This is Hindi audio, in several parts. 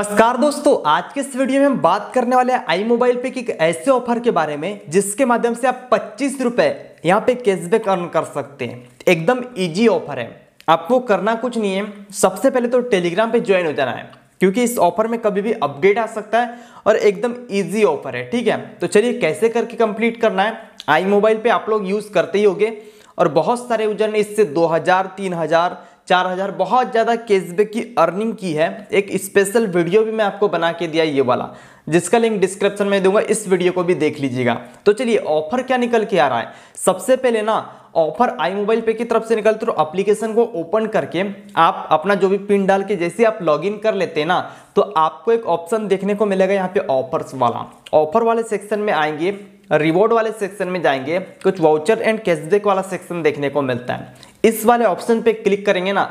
नमस्कार दोस्तों आज के इस वीडियो में हम बात करने वाले हैं आई मोबाइल पे एक ऐसे ऑफर के बारे में जिसके माध्यम से आप पच्चीस रुपए यहाँ पे कैशबैक अर्न कर सकते हैं एकदम इजी ऑफर है आपको करना कुछ नहीं है सबसे पहले तो टेलीग्राम पे ज्वाइन हो जाना है क्योंकि इस ऑफर में कभी भी अपडेट आ सकता है और एकदम ईजी ऑफर है ठीक है तो चलिए कैसे करके कंप्लीट करना है आई मोबाइल पे आप लोग यूज़ करते ही होगे और बहुत सारे यूजर ने इससे दो हजार चार हज़ार बहुत ज़्यादा कैशबैक की अर्निंग की है एक स्पेशल वीडियो भी मैं आपको बना के दिया ये वाला जिसका लिंक डिस्क्रिप्शन में दूंगा इस वीडियो को भी देख लीजिएगा तो चलिए ऑफर क्या निकल के आ रहा है सबसे पहले ना ऑफर आई मोबाइल पे की तरफ से निकलते तो एप्लीकेशन को ओपन करके आप अपना जो भी पिन डाल के जैसे आप लॉगिन कर लेते हैं ना तो आपको एक ऑप्शन देखने को मिलेगा यहाँ पे ऑफर्स वाला ऑफर वाले सेक्शन में आएंगे रिवॉर्ड वाले सेक्शन में जाएंगे कुछ वाउचर एंड कैशबैक वाला सेक्शन देखने को मिलता है इस वाले ऑप्शन पे क्लिक करेंगे ना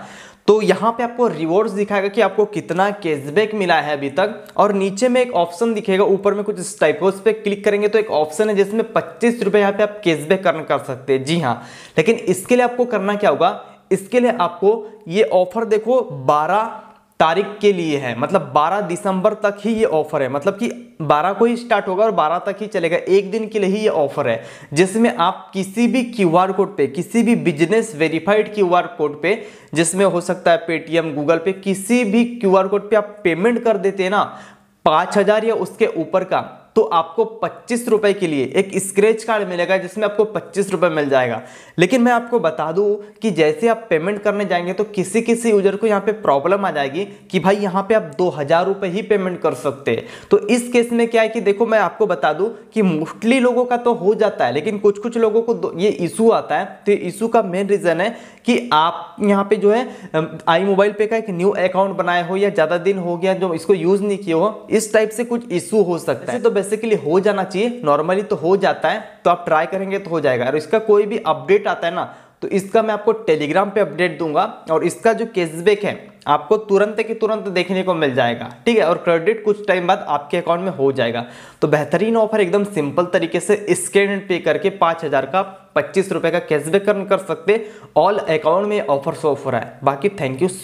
तो यहाँ पे आपको रिवॉर्ड्स दिखाएगा कि आपको कितना कैशबैक मिला है अभी तक और नीचे में एक ऑप्शन दिखेगा ऊपर में कुछ स्टाइपोस टाइप उस पर क्लिक करेंगे तो एक ऑप्शन है जिसमें पच्चीस रुपये यहाँ पे आप कैशबैक करना कर सकते हैं जी हाँ लेकिन इसके लिए आपको करना क्या होगा इसके लिए आपको ये ऑफर देखो बारह तारीख के लिए है मतलब 12 दिसंबर तक ही ये ऑफर है मतलब कि 12 को ही स्टार्ट होगा और 12 तक ही चलेगा एक दिन के लिए ही ये ऑफर है जिसमें आप किसी भी क्यू आर कोड पे किसी भी business verified Q R code पे जिसमें हो सकता है पेटीएम गूगल पे किसी भी क्यू आर कोड पे आप पेमेंट कर देते हैं ना पाँच हज़ार या उसके ऊपर का तो आपको पच्चीस रुपए के लिए एक स्क्रेच कार्ड मिलेगा जिसमें आपको पच्चीस रुपए मिल जाएगा लेकिन मैं आपको बता दूं कि जैसे आप पेमेंट करने जाएंगे तो किसी किसी यूजर को यहाँ पे प्रॉब्लम आ जाएगी कि भाई यहाँ पे आप दो हज़ार रुपए ही पेमेंट कर सकते हैं तो इस केस में क्या है कि देखो मैं आपको बता दूं कि मोस्टली लोगों का तो हो जाता है लेकिन कुछ कुछ लोगों को ये इशू आता है तो इशू का मेन रीज़न है कि आप यहाँ पे जो है आई मोबाइल पे का एक न्यू अकाउंट बनाए हो या ज़्यादा दिन हो गया जो इसको यूज़ नहीं किया हो इस टाइप से कुछ इशू हो सकता है तो बेसिकली हो जाना चाहिए नॉर्मली तो हो जाता है तो आप ट्राई करेंगे तो हो जाएगा और इसका कोई भी अपडेट आता है ना तो इसका मैं आपको टेलीग्राम पे अपडेट दूंगा और इसका जो कैशबैक है आपको तुरंत के तुरंत देखने को मिल जाएगा ठीक है और क्रेडिट कुछ टाइम बाद आपके अकाउंट में हो जाएगा तो बेहतरीन ऑफर एकदम सिंपल तरीके से स्कैन पे करके पाँच हज़ार का पच्चीस रुपये का कैशबैक कर सकते ऑल अकाउंट में ऑफर सो ऑफर है बाकी थैंक यू